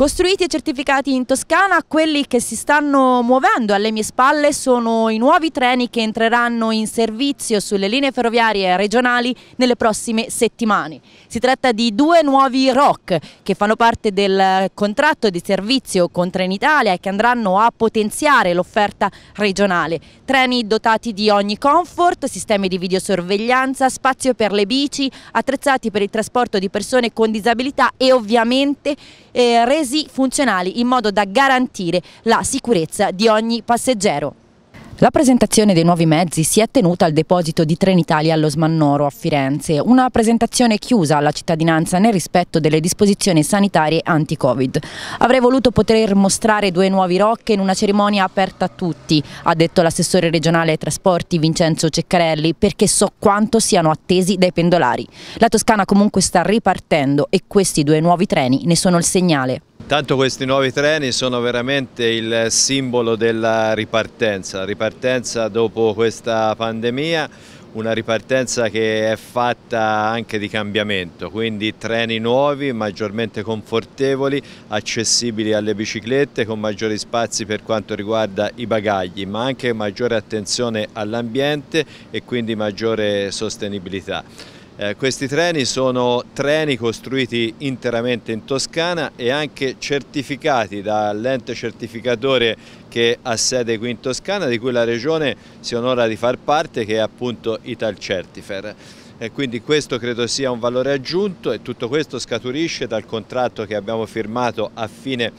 Costruiti e certificati in Toscana, quelli che si stanno muovendo alle mie spalle sono i nuovi treni che entreranno in servizio sulle linee ferroviarie regionali nelle prossime settimane. Si tratta di due nuovi ROC che fanno parte del contratto di servizio con Trenitalia e che andranno a potenziare l'offerta regionale. Treni dotati di ogni comfort, sistemi di videosorveglianza, spazio per le bici, attrezzati per il trasporto di persone con disabilità e ovviamente eh, resi così funzionali in modo da garantire la sicurezza di ogni passeggero. La presentazione dei nuovi mezzi si è tenuta al deposito di Trenitalia allo Smannoro a Firenze, una presentazione chiusa alla cittadinanza nel rispetto delle disposizioni sanitarie anti-Covid. Avrei voluto poter mostrare due nuovi rocche in una cerimonia aperta a tutti, ha detto l'assessore regionale ai trasporti Vincenzo Ceccarelli, perché so quanto siano attesi dai pendolari. La Toscana comunque sta ripartendo e questi due nuovi treni ne sono il segnale. Intanto questi nuovi treni sono veramente il simbolo della ripartenza, ripartenza ripartenza dopo questa pandemia, una ripartenza che è fatta anche di cambiamento, quindi treni nuovi, maggiormente confortevoli, accessibili alle biciclette, con maggiori spazi per quanto riguarda i bagagli, ma anche maggiore attenzione all'ambiente e quindi maggiore sostenibilità. Eh, questi treni sono treni costruiti interamente in Toscana e anche certificati dall'ente certificatore che ha sede qui in Toscana, di cui la Regione si onora di far parte, che è appunto Italcertifer. E quindi questo credo sia un valore aggiunto e tutto questo scaturisce dal contratto che abbiamo firmato a fine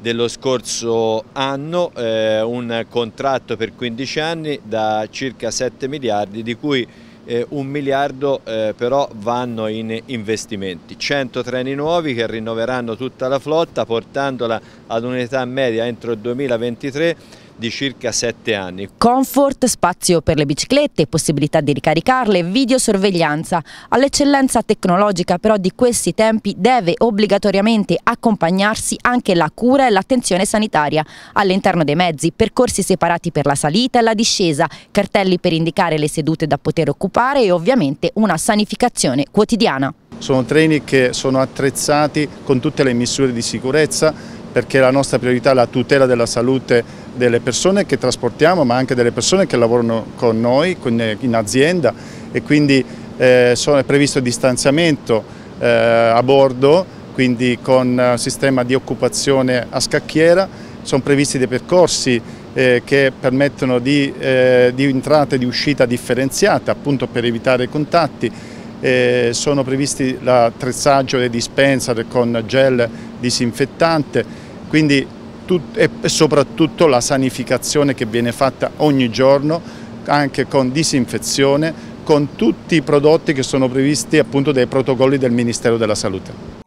dello scorso anno, eh, un contratto per 15 anni da circa 7 miliardi di cui eh, un miliardo eh, però vanno in investimenti. 100 treni nuovi che rinnoveranno tutta la flotta portandola ad un'età media entro il 2023 di circa 7 anni. Comfort, spazio per le biciclette, possibilità di ricaricarle, videosorveglianza. All'eccellenza tecnologica però di questi tempi deve obbligatoriamente accompagnarsi anche la cura e l'attenzione sanitaria. All'interno dei mezzi, percorsi separati per la salita e la discesa, cartelli per indicare le sedute da poter occupare e ovviamente una sanificazione quotidiana. Sono treni che sono attrezzati con tutte le misure di sicurezza perché la nostra priorità è la tutela della salute delle persone che trasportiamo ma anche delle persone che lavorano con noi eh, in azienda e quindi eh, è previsto distanziamento eh, a bordo quindi con sistema di occupazione a scacchiera sono previsti dei percorsi che permettono di, di entrata e di uscita differenziata appunto per evitare i contatti eh, sono previsti l'attrezzaggio dei dispenser con gel disinfettante, quindi e soprattutto la sanificazione che viene fatta ogni giorno anche con disinfezione, con tutti i prodotti che sono previsti appunto dai protocolli del Ministero della Salute.